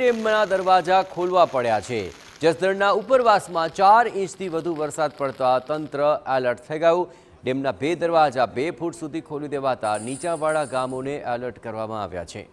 ડેમના દરવાજા ખોલવા પડ્યા છે જસદણના ઉપરવાસમાં ચાર ઇંચથી વધુ વરસાદ પડતા તંત્ર એલર્ટ થઈ ગયું ડેમના બે દરવાજા બે ફૂટ સુધી ખોલી દેવાતા નીચાવાળા ગામોને એલર્ટ કરવામાં આવ્યા છે